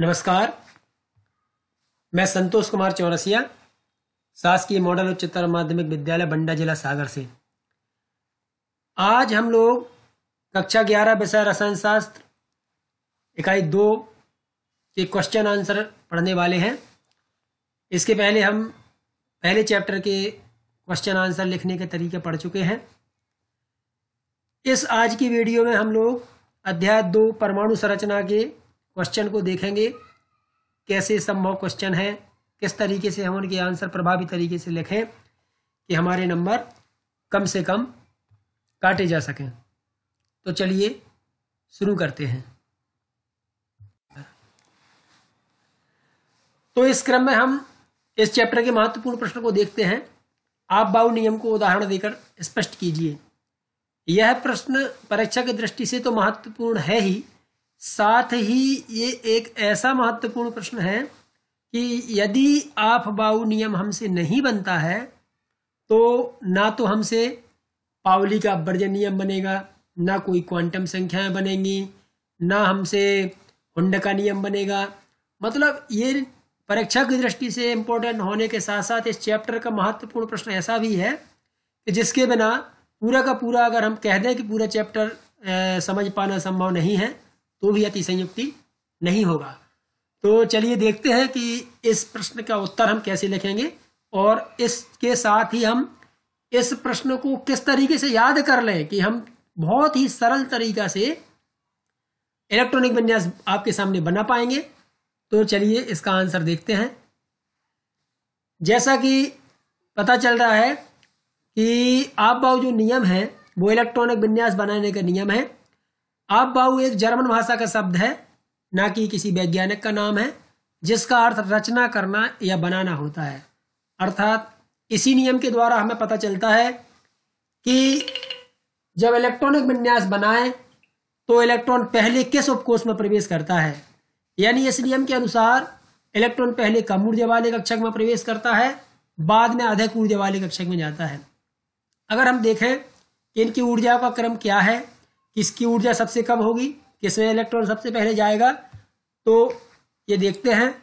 नमस्कार मैं संतोष कुमार चौरसिया शासकीय मॉडल उच्चतर माध्यमिक विद्यालय बंडा जिला सागर से आज हम लोग कक्षा ग्यारह विषय रसायन शास्त्र इकाई दो के क्वेश्चन आंसर पढ़ने वाले हैं इसके पहले हम पहले चैप्टर के क्वेश्चन आंसर लिखने के तरीके पढ़ चुके हैं इस आज की वीडियो में हम लोग अध्याय दो परमाणु संरचना के क्वेश्चन को देखेंगे कैसे संभव क्वेश्चन है किस तरीके से हम उनके आंसर प्रभावी तरीके से लिखें कि हमारे नंबर कम से कम काटे जा सकें तो चलिए शुरू करते हैं तो इस क्रम में हम इस चैप्टर के महत्वपूर्ण प्रश्न को देखते हैं आप बाउ नियम को उदाहरण देकर स्पष्ट कीजिए यह प्रश्न परीक्षा की दृष्टि से तो महत्वपूर्ण है ही साथ ही ये एक ऐसा महत्वपूर्ण प्रश्न है कि यदि आप बाऊ नियम हमसे नहीं बनता है तो ना तो हमसे पावली का वर्जन नियम बनेगा ना कोई क्वांटम संख्याएं बनेंगी ना हमसे हुंड का नियम बनेगा मतलब ये परीक्षा की दृष्टि से इम्पोर्टेंट होने के साथ साथ इस चैप्टर का महत्वपूर्ण प्रश्न ऐसा भी है कि जिसके बिना पूरा का पूरा अगर हम कह दें कि पूरा चैप्टर समझ पाना संभव नहीं है तो भी अति संयुक्ति नहीं होगा तो चलिए देखते हैं कि इस प्रश्न का उत्तर हम कैसे लिखेंगे और इसके साथ ही हम इस प्रश्न को किस तरीके से याद कर लें कि हम बहुत ही सरल तरीका से इलेक्ट्रॉनिक विन्यास आपके सामने बना पाएंगे तो चलिए इसका आंसर देखते हैं जैसा कि पता चल रहा है कि आप जो नियम है वो इलेक्ट्रॉनिक विन्यास बनाने का नियम है आबबाऊ एक जर्मन भाषा का शब्द है ना कि किसी वैज्ञानिक का नाम है जिसका अर्थ रचना करना या बनाना होता है अर्थात इसी नियम के द्वारा हमें पता चलता है कि जब इलेक्ट्रॉनिक विन्यास बनाए तो इलेक्ट्रॉन पहले किस उपकोष में प्रवेश करता है यानी इस नियम के अनुसार इलेक्ट्रॉन पहले कम ऊर्जा वाले कक्षक में प्रवेश करता है बाद में अधिक ऊर्जा वाले कक्षक में जाता है अगर हम देखें इनकी ऊर्जा का क्रम क्या है किसकी ऊर्जा सबसे कम होगी किसमें इलेक्ट्रॉन सबसे पहले जाएगा तो ये देखते हैं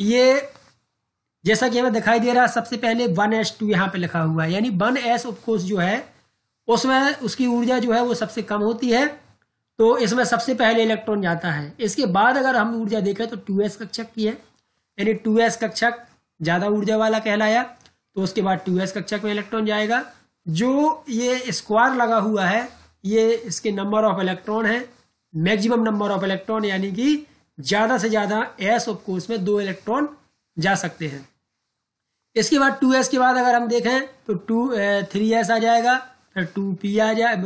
ये जैसा कि हमें दिखाई दे रहा है सबसे पहले वन एस टू यहाँ पर लिखा हुआ है यानी वन एस उपकोष जो है उसमें उसकी ऊर्जा जो है वो सबसे कम होती है तो इसमें सबसे पहले इलेक्ट्रॉन जाता है इसके बाद अगर हम ऊर्जा देखें तो टू एस कक्षक की है यानी टू एस कक्षक ज़्यादा ऊर्जा वाला कहलाया तो उसके बाद टू एस कक्षक में इलेक्ट्रॉन जाएगा जो ये स्क्वायर लगा हुआ है ये इसके नंबर ऑफ इलेक्ट्रॉन है मैक्सिमम नंबर ऑफ इलेक्ट्रॉन यानी कि ज़्यादा से ज़्यादा एस उपकोष में दो इलेक्ट्रॉन जा सकते हैं इसके बाद टू एस के बाद अगर हम देखें तो टू थ्री एस आ जाएगा फिर टू पी आ जाए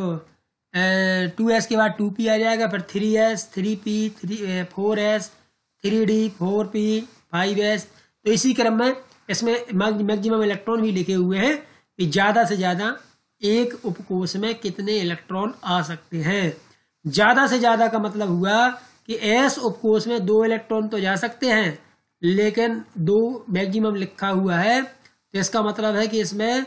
टू एस के बाद टू पी आ जाएगा फिर three S three P three four S three D four P five S तो इसी क्रम में इसमें मैक्सिमम इलेक्ट्रॉन भी लिखे हुए हैं कि ज़्यादा से ज़्यादा एक उपकोष में कितने इलेक्ट्रॉन आ सकते हैं ज़्यादा से ज़्यादा का मतलब हुआ कि एस उपकोष में दो इलेक्ट्रॉन तो जा सकते हैं लेकिन दो मैक्सिमम लिखा हुआ है तो इसका मतलब है कि इसमें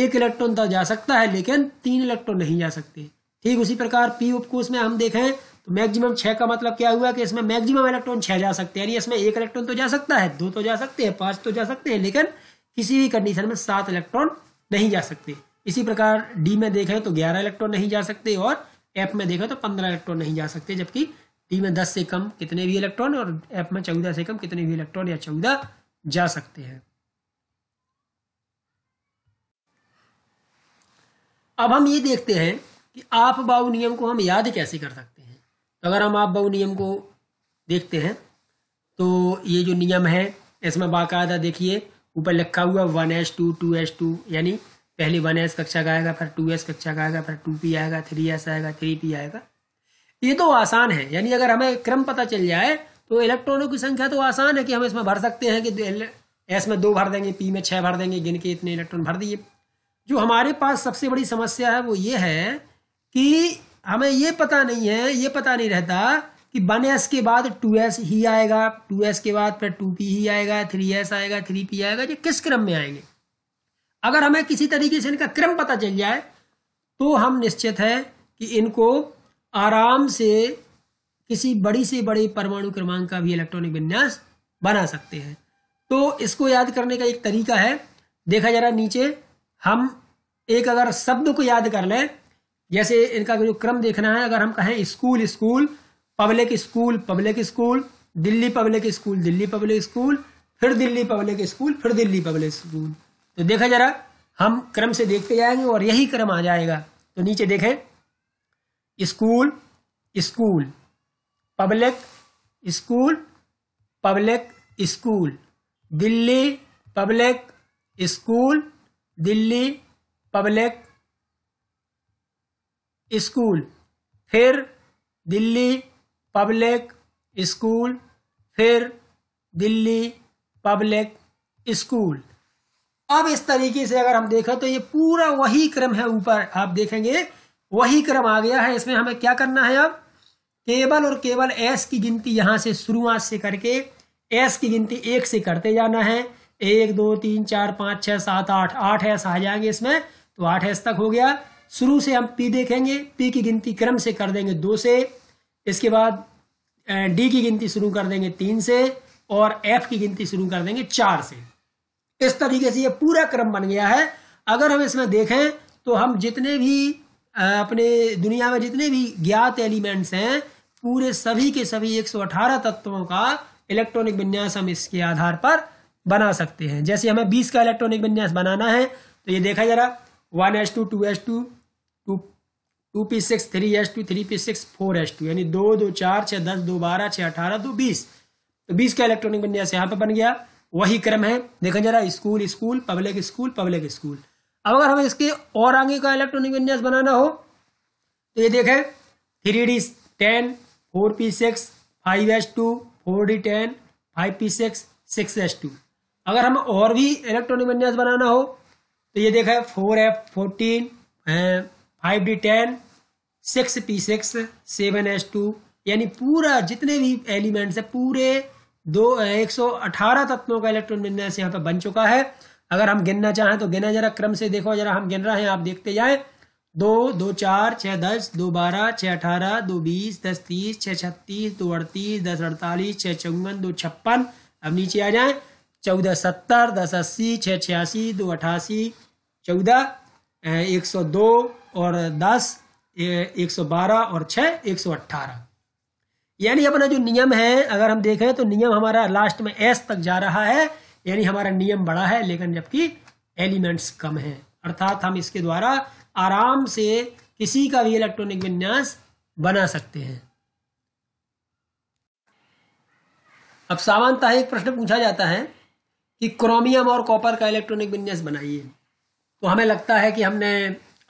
एक इलेक्ट्रॉन तो जा सकता है लेकिन तीन इलेक्ट्रॉन नहीं जा सकते ठीक उसी प्रकार पी उपकोष में हम देखें तो मैक्सिमम छः का मतलब क्या हुआ कि इसमें मैक्सिमम इलेक्ट्रॉन छः जा सकते हैं यानी इसमें एक इलेक्ट्रॉन तो जा सकता है दो तो जा सकते हैं पाँच तो जा सकते हैं लेकिन किसी भी कंडीशन में सात इलेक्ट्रॉन नहीं जा सकते इसी प्रकार डी में देखें तो ग्यारह इलेक्ट्रॉन नहीं जा सकते और एफ में देखें तो पंद्रह इलेक्ट्रॉन नहीं जा सकते जबकि डी में दस से कम कितने भी इलेक्ट्रॉन और एफ में चौदह से कम कितने भी इलेक्ट्रॉन या चौदह जा सकते हैं अब हम ये देखते हैं कि आप बाउ नियम को हम याद कैसे कर सकते हैं तो अगर हम आप बहु नियम को देखते हैं तो ये जो नियम है इसमें बाकायदा देखिए ऊपर लिखा हुआ one S two two S two यानी पहले वन एस कक्षा का आएगा फिर टू एस कक्षा का आएगा फिर टू पी आएगा थ्री एस आएगा थ्री पी आएगा ये तो आसान है यानी अगर हमें क्रम पता चल जाए तो इलेक्ट्रॉनों की संख्या तो आसान है कि हम इसमें भर सकते हैं कि एस में दो भर देंगे पी में छः भर देंगे गिन के इतने इलेक्ट्रॉन भर दिए जो हमारे पास सबसे बड़ी समस्या है वो ये है कि हमें ये पता नहीं है ये पता नहीं रहता कि वन एस के बाद टू एस ही आएगा टू एस के बाद फिर टू पी ही आएगा थ्री एस आएगा थ्री पी आएगा ये किस क्रम में आएंगे अगर हमें किसी तरीके से इनका क्रम पता चल जाए तो हम निश्चित है कि इनको आराम से किसी बड़ी से बड़े परमाणु क्रमांक का भी इलेक्ट्रॉनिक विन्यास बना सकते हैं तो इसको याद करने का एक तरीका है देखा जरा नीचे हम एक अगर शब्द को याद कर लें जैसे इनका जो क्रम देखना है अगर हम कहें school school public school public school Delhi public school Delhi public school फिर दिल्ली पब्लिक स्कूल फिर दिल्ली पब्लिक स्कूल तो देखा जरा हम क्रम से देखते जाएंगे और यही क्रम आ जाएगा तो नीचे देखें school school public school public school Delhi public school Delhi public school फिर दिल्ली पब्लिक स्कूल फिर दिल्ली पब्लिक स्कूल अब इस तरीके से अगर हम देखें तो ये पूरा वही क्रम है ऊपर आप देखेंगे वही क्रम आ गया है इसमें हमें क्या करना है अब केवल और केवल एस की गिनती यहाँ से शुरुआत से करके एस की गिनती एक से करते जाना है एक दो तीन चार पाँच छः सात आठ आठ एस आ जाएंगे इसमें तो आठ एस तक हो गया शुरू से हम पी देखेंगे पी की गिनती क्रम से कर देंगे दो से इसके बाद डी की गिनती शुरू कर देंगे तीन से और एफ की गिनती शुरू कर देंगे चार से इस तरीके से ये पूरा क्रम बन गया है अगर हम इसमें देखें तो हम जितने भी अपने दुनिया में जितने भी ज्ञात एलिमेंट्स हैं पूरे सभी के सभी 118 तत्वों का इलेक्ट्रॉनिक विन्यास हम इसके आधार पर बना सकते हैं जैसे हमें 20 का इलेक्ट्रॉनिक विन्यास बनाना है तो ये देखा जरा one S two two S two two P six three S two three P six four S two यानी दो दो चार छः दस दो बारह छः अठारह दो बीस तो बीस का इलेक्ट्रॉनिक विन्यास यहाँ पे बन गया वही क्रम है देखा जरा school school public school public school अब अगर हमें इसके और आगे का इलेक्ट्रॉनिक विन्यास बनाना हो तो ये देखें three D ten four P six five S two four D ten five P six six S two अगर हमें और भी इलेक्ट्रॉनिक विन्यास बनाना हो तो ये देखें four F fourteen five D ten six P six seven H two यानी पूरा जितने भी एलिमेंट्स है पूरे दो एक सौ अठारह तत्वों का इलेक्ट्रॉन विन्यास यहाँ पर बन चुका है अगर हम गिनना चाहें तो गिना जरा क्रम से देखो जरा हम गिन रहे हैं आप देखते जाए दो दो चार छः दस दो बारह छः अठारह दो बीस दस तीस छः छत्तीस दो अड़तीस दस अड़तालीस छः चौवन दो छप्पन अब नीचे आ जाए चौदह सत्तर दस अस्सी छः छियासी दो अठासी चौदह एक सौ दो और दस एक सौ बारह और छः एक सौ अट्ठारह यानी अपना जो नियम है अगर हम देखें तो नियम हमारा लास्ट में एस तक जा रहा है यानी हमारा नियम बड़ा है लेकिन जबकि एलिमेंट्स कम हैं अर्थात हम इसके द्वारा आराम से किसी का भी इलेक्ट्रॉनिक विन्यास बना सकते हैं अब सामानता एक प्रश्न पूछा जाता है कि क्रोमियम और कॉपर का इलेक्ट्रॉनिक विन्यास बनाइए तो हमें लगता है कि हमने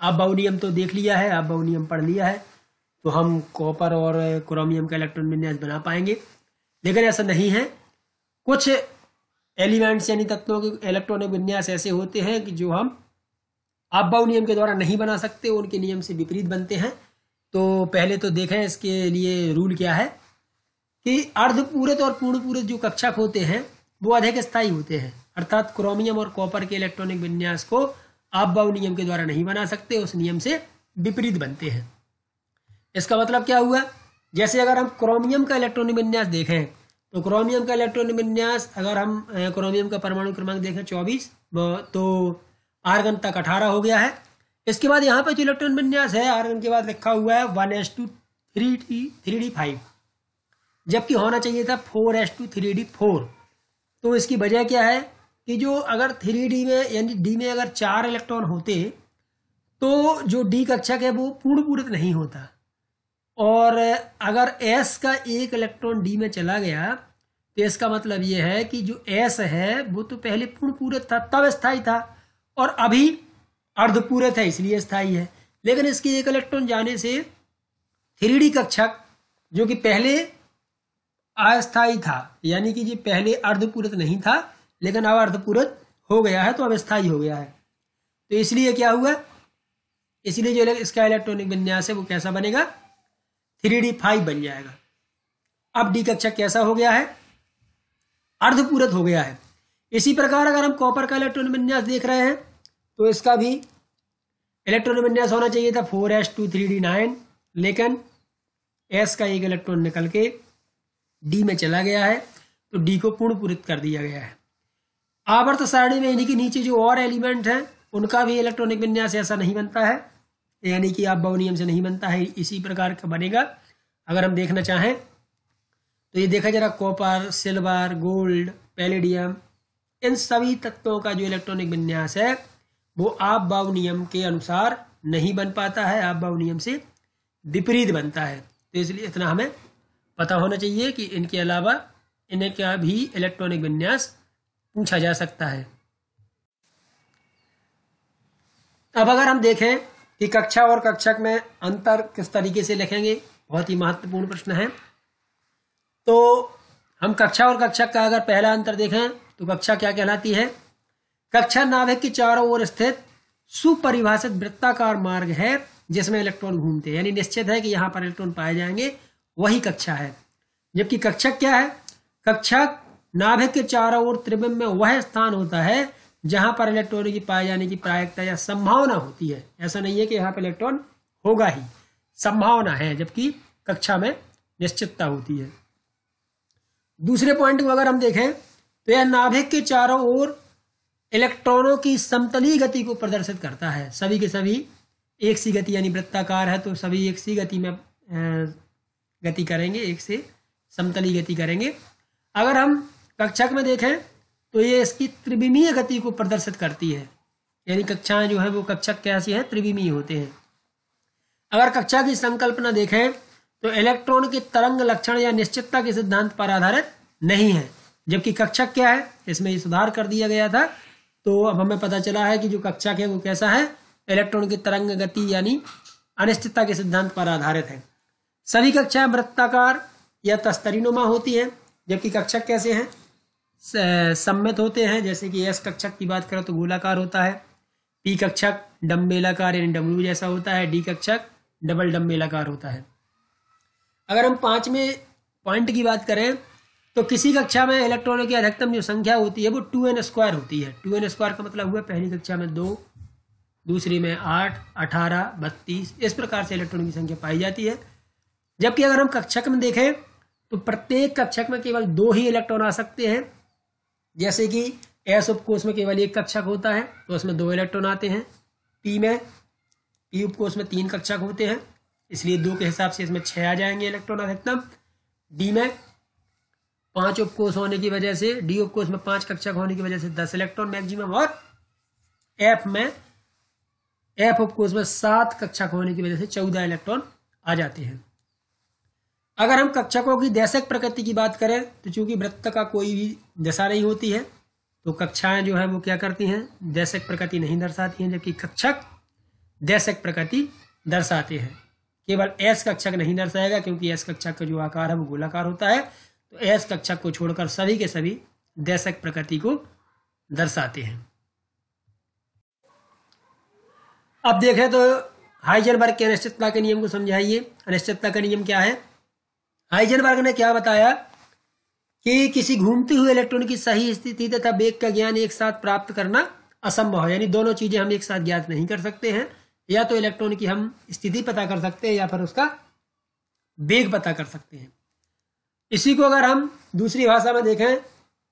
अबाउनियम तो देख लिया है अबाउनियम पढ़ लिया है तो हम कॉपर और क्रोमियम का इलेक्ट्रॉन विन्यास बना पाएंगे लेकिन ऐसा नहीं है कुछ एलिमेंट्स यानी तत्वों के इलेक्ट्रॉनिक विन्यास ऐसे होते हैं कि जो हम आबाऊ नियम के द्वारा नहीं बना सकते उनके नियम से विपरीत बनते हैं तो पहले तो देखें इसके लिए रूल क्या है कि अर्धपूरित और पूर्णपूरित जो कक्षक होते हैं वो अधिक स्थायी होते हैं अर्थात क्रोमियम और कॉपर के इलेक्ट्रॉनिक विन्यास को आप बाउ नियम के द्वारा नहीं बना सकते उस नियम से विपरीत बनते हैं इसका मतलब क्या हुआ जैसे अगर हम क्रोमियम का इलेक्ट्रॉनिक विन्यास देखें तो क्रोमियम का इलेक्ट्रॉनिक विन्यास अगर हम क्रोमियम का परमाणु क्रमांक देखें चौबीस तो आर्गन तक अठारह हो गया है इसके बाद यहाँ पर जो इलेक्ट्रॉनिक विन्यास है आर्गन के बाद लिखा हुआ है one S two three D three D five जबकि होना चाहिए था four S two three D four तो इसकी वजह क्या है कि जो अगर थ्री डी में यानी डी में अगर चार इलेक्ट्रॉन होते तो जो डी कक्षक है वो पूर्ण पूरित नहीं होता और अगर एस का एक इलेक्ट्रॉन डी में चला गया तो इसका मतलब ये है कि जो एस है वो तो पहले पूर्ण पूरित था तब स्थायी था और अभी अर्धपूरित है इसलिए स्थायी है लेकिन इसके एक इलेक्ट्रॉन जाने से थ्री डी कक्षक जो कि पहले अस्थायी था यानी कि ये पहले अर्धपूरित नहीं था लेकिन अब अर्धपूरज हो गया है तो अब स्थायी हो गया है तो इसलिए क्या हुआ इसलिए जो इसका इलेक्ट्रॉनिक विन्यास है वो कैसा बनेगा थ्री डी फाइव बन जाएगा अब डी कक्षक कैसा हो गया है अर्धपूरत हो गया है इसी प्रकार अगर हम कॉपर का इलेक्ट्रॉनिक विन्यास देख रहे हैं तो इसका भी इलेक्ट्रॉनिक विन्यास होना चाहिए था four S two three D nine लेकिन एस का एक इलेक्ट्रॉन निकल के डी में चला गया है तो डी को पूर्ण पूरित कर दिया गया है आवर्त सारणी में इन्हीं के नीचे जो और एलिमेंट हैं उनका भी इलेक्ट्रॉनिक विन्यास ऐसा नहीं बनता है यानी कि आप बहुनियम से नहीं बनता है इसी प्रकार का बनेगा अगर हम देखना चाहें तो ये देखा जरा कॉपर सिल्वर गोल्ड पैलेडियम इन सभी तत्वों का जो इलेक्ट्रॉनिक विन्यास है वो आप बाव नियम के अनुसार नहीं बन पाता है आप बाव नियम से विपरीत बनता है तो इसलिए इतना हमें पता होना चाहिए कि इनके अलावा इनका भी इलेक्ट्रॉनिक विन्यास पूछा जा सकता है अब अगर हम देखें कि कक्षा और कक्षक में अंतर किस तरीके से लिखेंगे बहुत ही महत्वपूर्ण प्रश्न है तो हम कक्षा और कक्षक का अगर पहला अंतर देखें तो कक्षा क्या कहलाती है कक्षा नाभिक के चारों ओर स्थित सुपरिभाषित वृत्ताकार मार्ग है जिसमें इलेक्ट्रॉन घूमते हैं यानी निश्चित है कि यहां पर इलेक्ट्रॉन पाए जाएंगे वही कक्षा है जबकि कक्षक क्या है कक्षक नाभिक के चारों ओर त्रिबिंब में वह स्थान होता है जहां पर इलेक्ट्रॉन की पाए जाने की प्रायिकता या संभावना होती है ऐसा नहीं है कि यहाँ पर इलेक्ट्रॉन होगा ही संभावना है जबकि कक्षा में निश्चितता होती है दूसरे पॉइंट को अगर हम देखें तो यह नाभिक के चारों ओर इलेक्ट्रॉनों की समतली गति को प्रदर्शित करता है सभी के सभी एक सी गति यानी वृत्ताकार है तो सभी एक सी गति में गति करेंगे एक से समतली गति करेंगे अगर हम कक्षक में देखें तो ये इसकी त्रिविमीय गति को प्रदर्शित करती है यानी कक्षाएं जो है वो कक्षक कैसी है त्रिविमीय होते हैं अगर कक्षा की संकल्पना देखें तो इलेक्ट्रॉन के तरंग लक्षण या निश्चितता के सिद्धांत पर आधारित नहीं है जबकि कक्षक क्या है इसमें ये सुधार कर दिया गया था तो अब हमें पता चला है कि जो कक्षक है वो कैसा है इलेक्ट्रॉन की तरंग गति यानी अनिश्चितता के सिद्धांत पर आधारित है सभी कक्षाएं वृत्ताकार या तस्तरीनुमा होती हैं जबकि कक्षक कैसे हैं सम्मित होते हैं जैसे कि एस कक्षक की बात करें तो गोलाकार होता है पी कक्षक डम्बेलाकार यानी डब्ल्यू जैसा होता है डी कक्षक डबल डम्बेलाकार होता है अगर हम पाँचवें पॉइंट की बात करें तो किसी कक्षा में इलेक्ट्रॉनों की अधिकतम जो संख्या होती है वो टू एन स्क्वायर होती है टू एन स्क्वायर का मतलब हुआ पहली कक्षा में दो दूसरी में आठ अठारह बत्तीस इस प्रकार से इलेक्ट्रॉनों की संख्या पाई जाती है जबकि अगर हम कक्षक में देखें तो प्रत्येक कक्षक में केवल दो ही इलेक्ट्रॉन आ सकते हैं जैसे कि एस उपकोष में केवल एक कक्षक होता है तो उसमें दो इलेक्ट्रॉन आते हैं पी में पी उपकोष में तीन कक्षक होते हैं इसलिए दो के हिसाब से इसमें छः आ जाएंगे इलेक्ट्रॉन अधिकतम डी में पांच उपकोष होने की वजह से डी उपकोष में पांच कक्षक होने की वजह से दस इलेक्ट्रॉन मैक्सिमम और एफ में एफ उपकोष में सात कक्षक होने की वजह से चौदह इलेक्ट्रॉन आ जाते हैं अगर हम कक्षकों की दैशक प्रकृति की बात करें तो चूंकि वृत्त का कोई भी दशा नहीं होती है तो कक्षाएं जो है वो क्या करती हैं दैशक प्रकृति नहीं दर्शाती हैं जबकि कक्षक दैशक प्रकृति दर्शाते हैं केवल एस कक्षक नहीं दर्शाएगा क्योंकि एस कक्षक का जो आकार है वो गोलाकार होता है तो एस कक्षक को छोड़कर सभी के सभी दैशक प्रकृति को दर्शाते हैं अब देखें तो हाइजनबर्ग के अनिश्चितता के नियम को समझाइए अनिश्चितता का नियम क्या है हाइजनबर्ग ने क्या बताया कि किसी घूमती हुई इलेक्ट्रॉन की सही स्थिति तथा वेग का ज्ञान एक साथ प्राप्त करना असंभव है यानी दोनों चीजें हम एक साथ ज्ञात नहीं कर सकते हैं या तो इलेक्ट्रॉन की हम स्थिति पता कर सकते हैं या फिर उसका वेग पता कर सकते हैं इसी को अगर हम दूसरी भाषा में देखें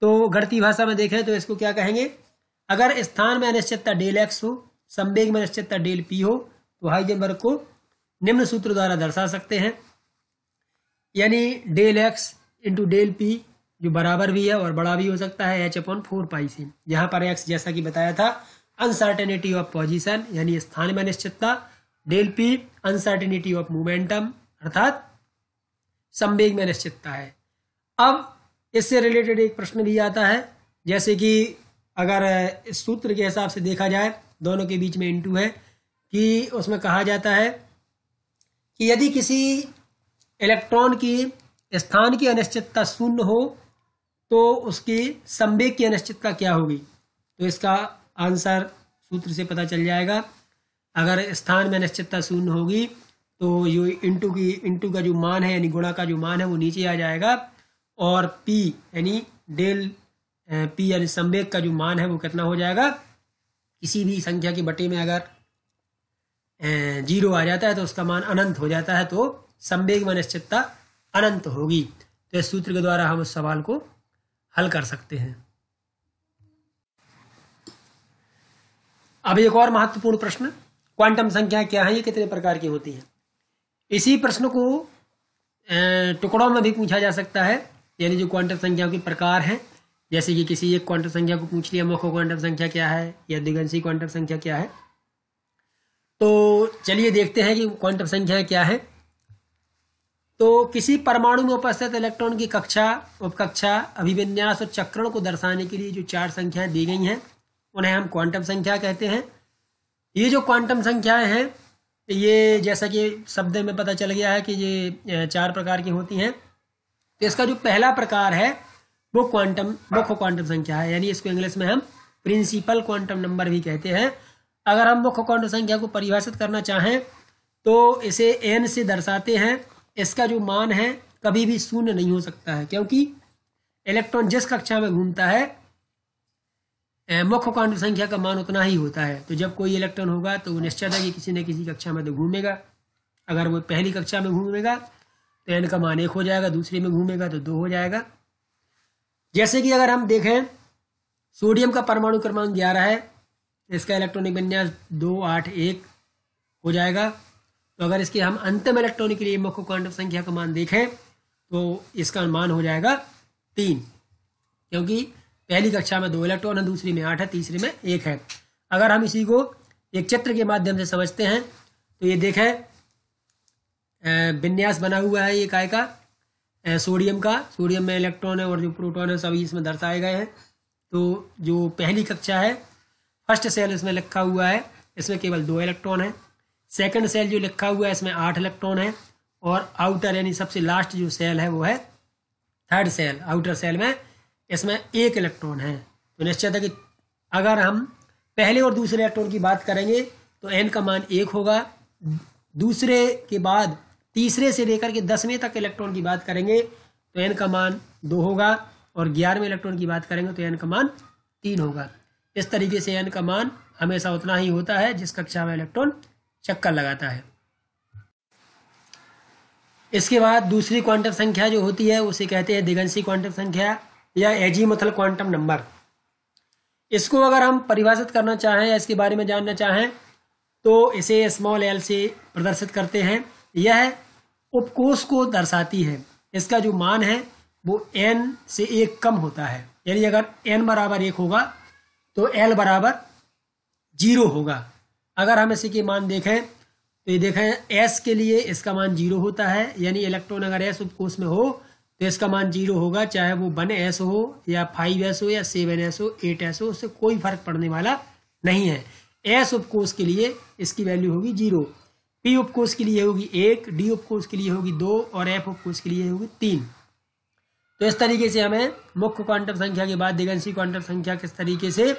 तो घटती भाषा में देखें तो इसको क्या कहेंगे अगर स्थान में अनिश्चितता डेल एक्स हो संवेग में अनिश्चितता डेल पी हो तो हाइजेनबर्ग को निम्न सूत्र द्वारा दर्शा सकते हैं यानी del X into del P जो बराबर भी है और बड़ा भी हो सकता है एच अपॉन फोर पाई से यहाँ पर एक्स जैसा कि बताया था अनसर्टेनिटी ऑफ पोजिशन यानी स्थान में अनिश्चितता del P uncertainty of momentum अर्थात संवेग में अनिश्चितता है अब इससे रिलेटेड एक प्रश्न भी आता है जैसे कि अगर इस सूत्र के हिसाब से देखा जाए दोनों के बीच में इंटू है कि उसमें कहा जाता है कि यदि किसी इलेक्ट्रॉन की स्थान की अनिश्चितता शून्य हो तो उसकी संवेग की अनिश्चितता क्या होगी तो इसका आंसर सूत्र से पता चल जाएगा अगर स्थान में अनिश्चितता शून्य होगी तो यू इंटू की इंटू का जो मान है यानी गुणा का जो मान है वो नीचे आ जाएगा और पी यानी डेल पी यानी संवेग का जो मान है वो कितना हो जाएगा किसी भी संख्या के बटे में अगर जीरो आ जाता है तो उसका मान अनंत हो जाता है तो संवेग में अनिश्चितता अनंत होगी तो इस सूत्र के द्वारा हम उस सवाल को हल कर सकते हैं अब एक और महत्वपूर्ण प्रश्न क्वांटम संख्या क्या है ये कितने प्रकार की होती है इसी प्रश्न को टुकड़ों में भी पूछा जा सकता है यानी जो क्वांटम संख्याओं के प्रकार हैं जैसे कि किसी एक क्वांटम संख्या को पूछ लिया मुख्य क्वांटम संख्या क्या है या द्विगंशी क्वांटम संख्या क्या है तो चलिए देखते हैं कि क्वांटम संख्या क्या है तो किसी परमाणु में उपस्थित इलेक्ट्रॉन की कक्षा उपकक्षा अभिविन्यास और चक्रण को दर्शाने के लिए जो चार संख्याएं दी गई हैं उन्हें हम क्वांटम संख्या कहते हैं ये जो क्वांटम संख्याएं हैं ये जैसा कि शब्द में पता चल गया है कि ये चार प्रकार की होती हैं तो इसका जो पहला प्रकार है वो क्वांटम मुख्य क्वांटम संख्या है यानी इसको इंग्लिश में हम प्रिंसिपल क्वांटम नंबर भी कहते हैं अगर हम मुख्य क्वांटम संख्या को परिभाषित करना चाहें तो इसे एन से दर्शाते हैं इसका जो मान है कभी भी शून्य नहीं हो सकता है क्योंकि इलेक्ट्रॉन जिस कक्षा में घूमता है मुख्य कांड संख्या का मान उतना ही होता है तो जब कोई इलेक्ट्रॉन होगा तो निश्चित है कि किसी न किसी कक्षा में तो घूमेगा अगर वो पहली कक्षा में घूमेगा तो एन का मान एक हो जाएगा दूसरे में घूमेगा तो दो हो जाएगा जैसे कि अगर हम देखें सोडियम का परमाणु क्रमांक ग्यारह है इसका इलेक्ट्रॉनिक विन्यास दो आठ एक हो जाएगा तो अगर इसके हम अंतिम लिए मुख्य क्वांटम संख्या का मान देखें तो इसका मान हो जाएगा तीन क्योंकि पहली कक्षा में दो इलेक्ट्रॉन है दूसरी में आठ है तीसरे में एक है अगर हम इसी को एक चित्र के माध्यम से समझते हैं तो ये देखें विन्यास बना हुआ है ये काय का सोडियम का सोडियम में इलेक्ट्रॉन है और जो प्रोटॉन है सभी इसमें दर्शाए गए हैं तो जो पहली कक्षा है फर्स्ट सेल इसमें लिखा हुआ है इसमें केवल दो इलेक्ट्रॉन है सेकंड सेल जो लिखा हुआ है इसमें आठ इलेक्ट्रॉन है और आउटर यानी सबसे लास्ट जो सेल है वो है थर्ड सेल आउटर सेल में इसमें एक इलेक्ट्रॉन है तो निश्चित है कि अगर हम पहले और दूसरे इलेक्ट्रॉन की बात करेंगे तो एन का मान एक होगा दूसरे के बाद तीसरे से लेकर के दसवें तक इलेक्ट्रॉन की बात करेंगे तो एन का मान दो होगा और ग्यारहवें इलेक्ट्रॉन की बात करेंगे तो एन का मान तीन होगा इस तरीके से एन का मान हमेशा उतना ही होता है जिस कक्षा में इलेक्ट्रॉन चक्कर लगाता है इसके बाद दूसरी क्वांटम संख्या जो होती है उसे कहते हैं दिगंसी क्वांटम संख्या या एजीमथल क्वांटम नंबर इसको अगर हम परिभाषित करना चाहें या इसके बारे में जानना चाहें तो इसे स्मॉल एल से प्रदर्शित करते हैं यह उपकोष को दर्शाती है इसका जो मान है वो एन से एक कम होता है यानी अगर एन बराबर एक होगा तो एल बराबर जीरो होगा अगर हम इसी के मान देखें तो ये देखें एस के लिए इसका मान जीरो होता है यानी इलेक्ट्रॉन अगर एस उपकोष में हो तो इसका मान जीरो होगा चाहे वो वन एस हो या फाइव एस हो या सेवन एस हो एट एस हो उससे कोई फर्क पड़ने वाला नहीं है एस उपकोष के लिए इसकी वैल्यू होगी जीरो पी उपकोष के लिए होगी एक डी उपकोष के लिए होगी दो और एफ उपकोष के लिए होगी तीन तो इस तरीके से हमें मुख्य क्वांटम संख्या के बाद दिगंशी क्वांटम संख्या किस तरीके से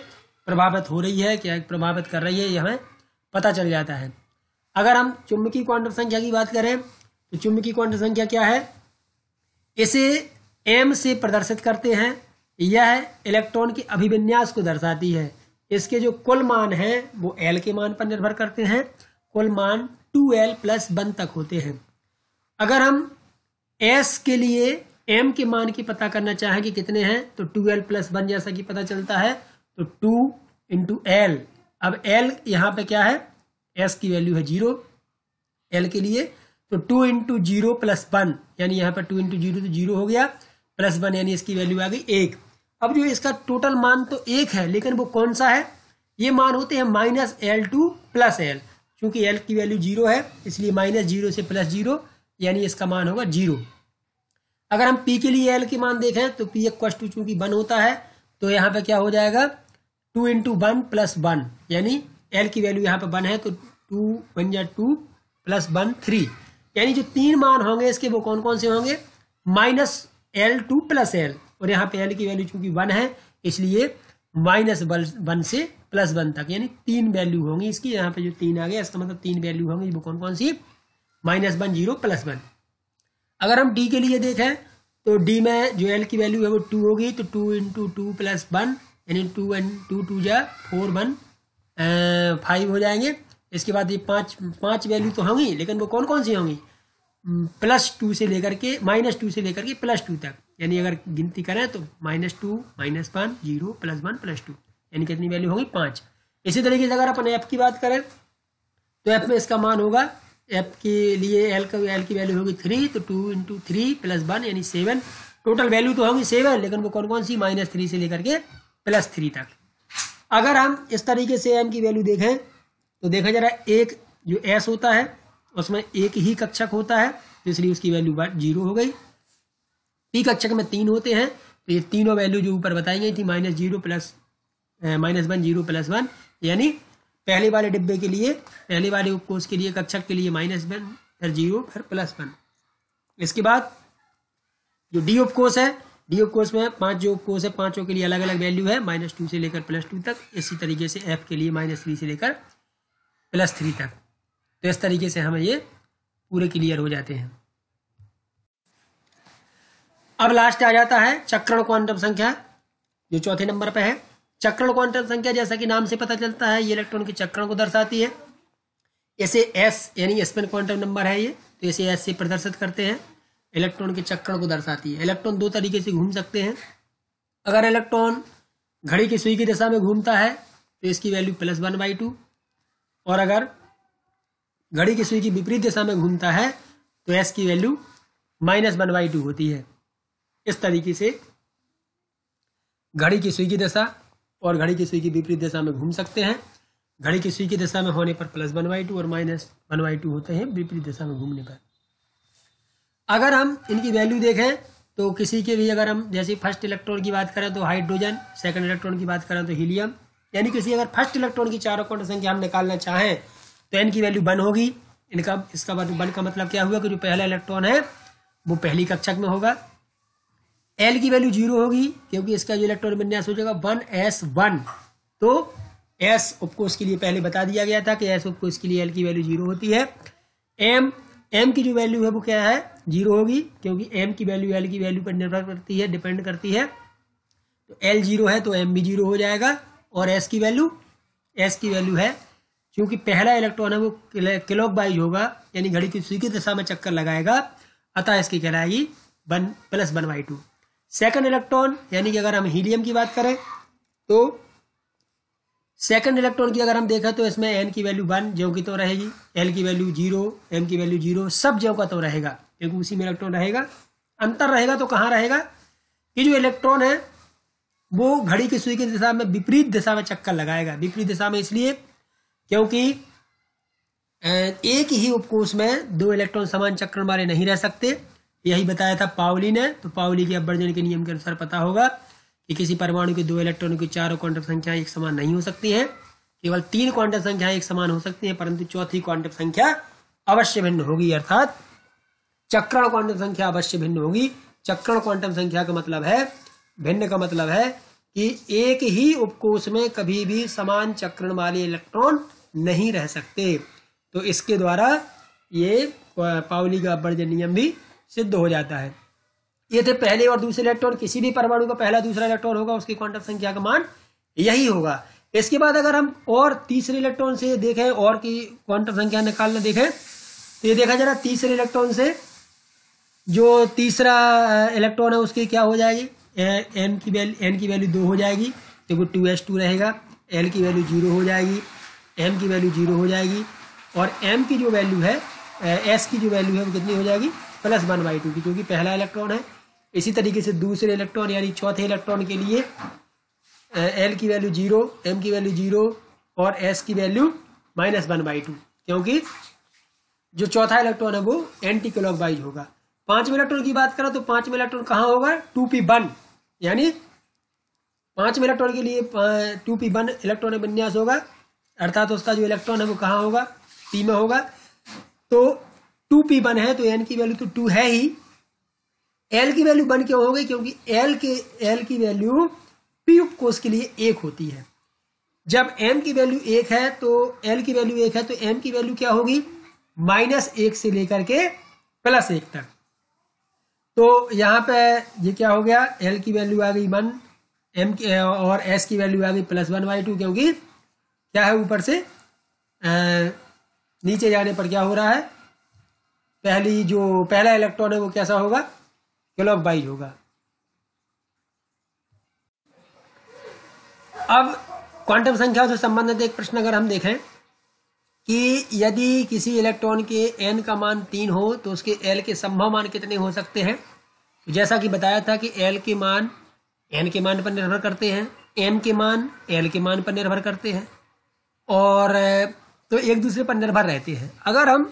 प्रभावित हो रही है क्या प्रभावित कर रही है यह हमें पता चल जाता है अगर हम चुंबकीय क्वांटम संख्या की बात करें तो चुंबकीय क्वांटम संख्या क्या है इसे एम से प्रदर्शित करते हैं यह इलेक्ट्रॉन के अभिविन्यास को दर्शाती है इसके जो कुल मान हैं वो एल के मान पर निर्भर करते हैं कुल मान टू एल प्लस वन तक होते हैं अगर हम एस के लिए एम के मान की पता करना चाहें कि कितने हैं तो टू एल प्लस वन जैसा कि पता चलता है तो टू इंटू एल अब एल यहाँ पे क्या है एस की वैल्यू है जीरो एल के लिए तो two into zero plus one यानी यहाँ पर टू इंटू जीरो तो जीरो हो गया प्लस वन यानी इसकी वैल्यू आ गई एक अब जो इसका टोटल मान तो एक है लेकिन वो कौन सा है ये मान होते हैं minus L two plus L क्योंकि एल की वैल्यू जीरो है इसलिए माइनस जीरो से प्लस जीरो यानी इसका मान होगा जीरो अगर हम पी के लिए एल के मान देखें तो पी एक क्वस्ट टू चूंकि वन होता है तो यहाँ पर क्या हो जाएगा two into one plus one यानी एल की वैल्यू यहाँ पे वन है तो टू वन या टू प्लस वन थ्री यानी जो तीन मान होंगे इसके वो कौन कौन से होंगे minus L two plus L और यहाँ पे एल की वैल्यू चूंकि वन है इसलिए माइनस वन से प्लस वन तक यानी तीन वैल्यू होंगी इसकी यहाँ पे जो तीन आ गया इसका मतलब तीन वैल्यू होंगी वो कौन कौन सी minus one zero plus one अगर हम डी के लिए देखें तो डी में जो एल की वैल्यू है वो टू होगी तो two into two plus one यानी टू वन टू टू जा फोर वन फाइव हो जाएंगे इसके बाद ये पांच पांच वैल्यू तो होंगी लेकिन वो कौन कौन सी होंगी प्लस टू से लेकर के माइनस टू से लेकर के प्लस टू तक यानी अगर गिनती करें तो minus two minus one zero plus one plus two यानी कितनी वैल्यू होगी पाँच इसी तरीके से अगर अपन ऐप की बात करें तो ऐप में इसका मान होगा ऐप के लिए एल का एल की वैल्यू होगी थ्री तो two into three plus one यानी सेवन टोटल वैल्यू तो होंगी सेवन लेकिन वो कौन कौन सी माइनस थ्री से लेकर के प्लस थ्री तक अगर हम इस तरीके से एम की वैल्यू देखें तो देखा जा रहा है एक जो एस होता है उसमें एक ही कक्षक होता है इसलिए उसकी वैल्यू जीरो हो गई पी कक्षक में तीन होते हैं तो ये तीनों वैल्यू जो ऊपर बताई गई थी minus zero plus minus one zero plus one यानी पहले वाले डिब्बे के लिए पहले वाले उपकोष के लिए कक्षक के लिए माइनस वन फिर जीरो फिर प्लस वन इसके बाद जो डी उपकोष है डी कोर्स में पांच जो कोर्स है पांचों के लिए अलग अलग वैल्यू है माइनस टू से लेकर प्लस टू तक इसी तरीके से एफ के लिए माइनस थ्री से लेकर प्लस थ्री तक तो इस तरीके से हमें ये पूरे क्लियर हो जाते हैं अब लास्ट आ जाता है चक्रण क्वांटम संख्या जो चौथे नंबर पर है चक्रण क्वांटम संख्या जैसा कि नाम से पता चलता है ये इलेक्ट्रॉन के चक्रण को दर्शाती है इसे एस यानी एसपेन क्वांटम नंबर है ये तो इसे एस से प्रदर्शित करते हैं इलेक्ट्रॉन के चक्कर को दर्शाती है इलेक्ट्रॉन दो तरीके से घूम सकते हैं अगर इलेक्ट्रॉन घड़ी की सुई की दिशा में घूमता है तो इसकी value plus one by two और अगर घड़ी की सुई की विपरीत दिशा में घूमता है तो एस की value minus one by two होती है इस तरीके से घड़ी की सुई की दिशा और घड़ी की सुई की विपरीत दिशा में घूम सकते हैं घड़ी की सुई की दिशा में होने पर प्लस वन बाई टू और माइनस वन बाई टू होते हैं विपरीत दिशा में घूमने पर अगर हम इनकी वैल्यू देखें तो किसी के भी अगर हम जैसे फर्स्ट इलेक्ट्रॉन की बात करें तो हाइड्रोजन सेकंड इलेक्ट्रॉन की बात करें तो हीलियम यानी किसी अगर फर्स्ट इलेक्ट्रॉन की चारों कोण संख्या हम निकालना चाहें तो इनकी वैल्यू वन होगी इनका इसका वन मतलब का मतलब क्या हुआ कि जो पहला इलेक्ट्रॉन है वो पहली कक्षक में होगा एल की वैल्यू जीरो होगी क्योंकि इसका जो इलेक्ट्रॉन विन्यास हो जाएगा वन एस वन तो एस उपको इसके लिए पहले बता दिया गया था कि एस उपको इसके लिए एल की वैल्यू जीरो होती है एम एम की जो वैल्यू है वो क्या है जीरो होगी क्योंकि एम की वैल्यू एल की वैल्यू पर निर्भर करती है डिपेंड करती है तो एल जीरो है तो एम भी जीरो हो जाएगा और एस की वैल्यू एस की वैल्यू है क्योंकि पहला इलेक्ट्रॉन है वो क्लॉक वाइज होगा यानी घड़ी की सुई की दिशा में चक्कर लगाएगा अतः इसकी कहलाएगी one plus one by two second electron यानी कि अगर हम हीलियम की बात करें तो सेकंड इलेक्ट्रॉन की अगर हम देखें तो इसमें एन की वैल्यू वन ज्यो की तो रहेगी एल की वैल्यू जीरो एम की वैल्यू जीरो सब ज्यो का तो रहेगा क्योंकि उसी में इलेक्ट्रॉन रहेगा अंतर रहेगा तो कहाँ रहेगा कि जो इलेक्ट्रॉन है वो घड़ी की सुई की दिशा में विपरीत दिशा में चक्कर लगाएगा विपरीत दिशा में इसलिए क्योंकि एक ही उपकोष में दो इलेक्ट्रॉन समान चक्कर मारे नहीं रह सकते यही बताया था पावली ने तो पावली के अभ्यर्जन के नियम के अनुसार पता होगा कि किसी परमाणु के दो इलेक्ट्रॉन की चारों क्वांटम संख्या एक समान नहीं हो सकती है केवल तीन क्वांटम संख्या एक समान हो सकती है परंतु चौथी क्वांटम संख्या अवश्य भिन्न होगी अर्थात चक्रण क्वांटम संख्या अवश्य भिन्न होगी चक्रण क्वांटम संख्या का मतलब है भिन्न का मतलब है कि एक ही उपकोष में कभी भी समान चक्रण वाले इलेक्ट्रॉन नहीं रह सकते तो इसके द्वारा ये पावली का अपवर्जन नियम भी सिद्ध हो जाता है ये थे पहले और दूसरे इलेक्ट्रॉन किसी भी परमाणु का पहला दूसरा इलेक्ट्रॉन होगा उसकी क्वांटम संख्या का मान यही होगा इसके बाद अगर हम और तीसरे इलेक्ट्रॉन से देखें और की क्वांटम संख्या निकालना देखें तो ये देखा जरा तीसरे इलेक्ट्रॉन से जो तीसरा इलेक्ट्रॉन है उसकी क्या हो जाएगी एन की वैल्यू एन की वैल्यू दो हो जाएगी वो टू एस टू रहेगा एल की वैल्यू जीरो हो जाएगी एम की वैल्यू जीरो हो जाएगी और एम की जो वैल्यू है एस की जो वैल्यू है वो कितनी हो जाएगी प्लस वन बाई टू की क्योंकि पहला इलेक्ट्रॉन है इसी तरीके से दूसरे इलेक्ट्रॉन यानी चौथे इलेक्ट्रॉन के लिए एल की वैल्यू जीरो एम की वैल्यू जीरो और एस की value minus one by two क्योंकि जो चौथा इलेक्ट्रॉन है वो एंटी क्लॉक वाइज होगा पांचवें इलेक्ट्रॉन की बात करें तो पांचवें इलेक्ट्रॉन कहाँ होगा टू पी वन यानी पांचवें इलेक्ट्रॉन के लिए टू पी वन इलेक्ट्रॉन विन्यास होगा अर्थात तो उसका जो इलेक्ट्रॉन है वो कहाँ होगा पी में होगा तो टू पी वन है तो एन की वैल्यू तो टू है ही एल की वैल्यू बन क्यों हो गई क्योंकि एल के एल की वैल्यू पी उप के लिए एक होती है जब एम की वैल्यू एक है तो एल की वैल्यू एक है तो एम की वैल्यू क्या होगी माइनस एक से लेकर के प्लस एक तक तो यहाँ पे ये क्या हो गया एल की वैल्यू आ गई वन एम की और एस की वैल्यू आ गई प्लस वन बाई टू क्योंकि क्या है ऊपर से आ, नीचे जाने पर क्या हो रहा है पहली जो पहला इलेक्ट्रॉन है वो कैसा होगा चलो अब बाई होगा अब क्वांटम संख्या से संबंधित एक प्रश्न अगर हम देखें कि यदि किसी इलेक्ट्रॉन के एन का मान तीन हो तो उसके एल के संभव मान कितने हो सकते हैं तो जैसा कि बताया था कि एल के मान एन के मान पर निर्भर करते हैं एम के मान एल के मान पर निर्भर करते हैं और तो एक दूसरे पर निर्भर रहते हैं अगर हम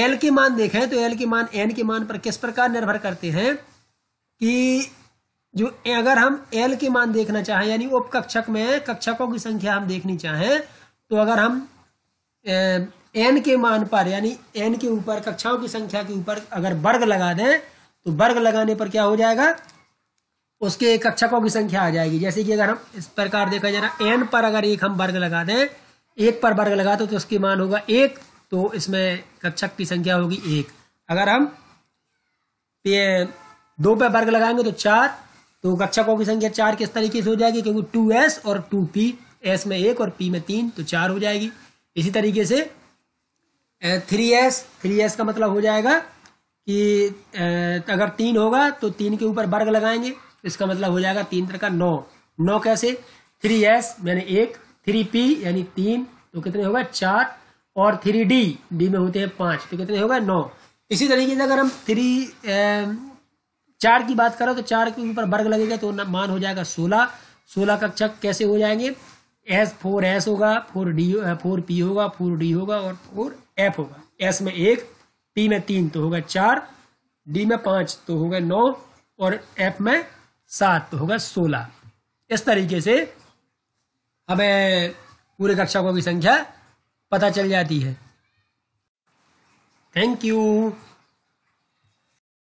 एल के मान देखें तो एल के मान एन के मान पर किस प्रकार निर्भर करते हैं कि जो अगर हम एल के मान देखना चाहें यानी उप कक्षक में कक्षकों की संख्या हम देखनी चाहें तो अगर हम एन के मान पर यानी एन के ऊपर कक्षाओं की संख्या के ऊपर अगर वर्ग लगा दें तो वर्ग लगाने पर क्या हो जाएगा उसके कक्षकों की संख्या आ जाएगी जैसे कि अगर हम इस प्रकार देखा जा रहा एन पर अगर एक हम वर्ग लगा दें एक पर वर्ग लगा दो तो उसकी मान होगा एक तो इसमें कक्षक की संख्या होगी एक अगर हम दो पे वर्ग लगाएंगे तो चार तो कक्षकों की संख्या चार किस तरीके से हो जाएगी क्योंकि टू एस और टू पी एस में एक और पी में तीन तो चार हो जाएगी इसी तरीके से थ्री एस थ्री एस का मतलब हो जाएगा कि अगर तीन होगा तो तीन के ऊपर वर्ग लगाएंगे इसका मतलब हो जाएगा तीन तरह का नौ नौ कैसे थ्री एस यानी एक थ्री पी यानी तीन तो कितने होगा चार और थ्री डी डी में होते हैं पाँच तो कितने होगा नौ इसी तरीके से अगर हम थ्री चार की बात करें तो चार के ऊपर वर्ग लगेगा तो मान हो जाएगा सोलह सोलह कक्षक कैसे हो जाएंगे एस फोर एस होगा फोर डी फोर पी होगा फोर डी होगा और फोर एफ होगा एस में एक पी में तीन तो होगा चार डी में पाँच तो होगा नौ और एफ में सात तो होगा सोलह इस तरीके से हमें पूरे कक्षकों की संख्या पता चल जाती है थैंक यू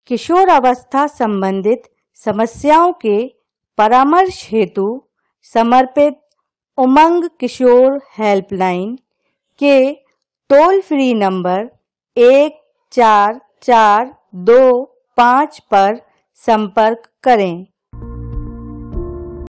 किशोर अवस्था संबंधित समस्याओं के परामर्श हेतु समर्पित उमंग किशोर हेल्पलाइन के टोल फ्री नंबर एक चार चार दो पाँच पर संपर्क करें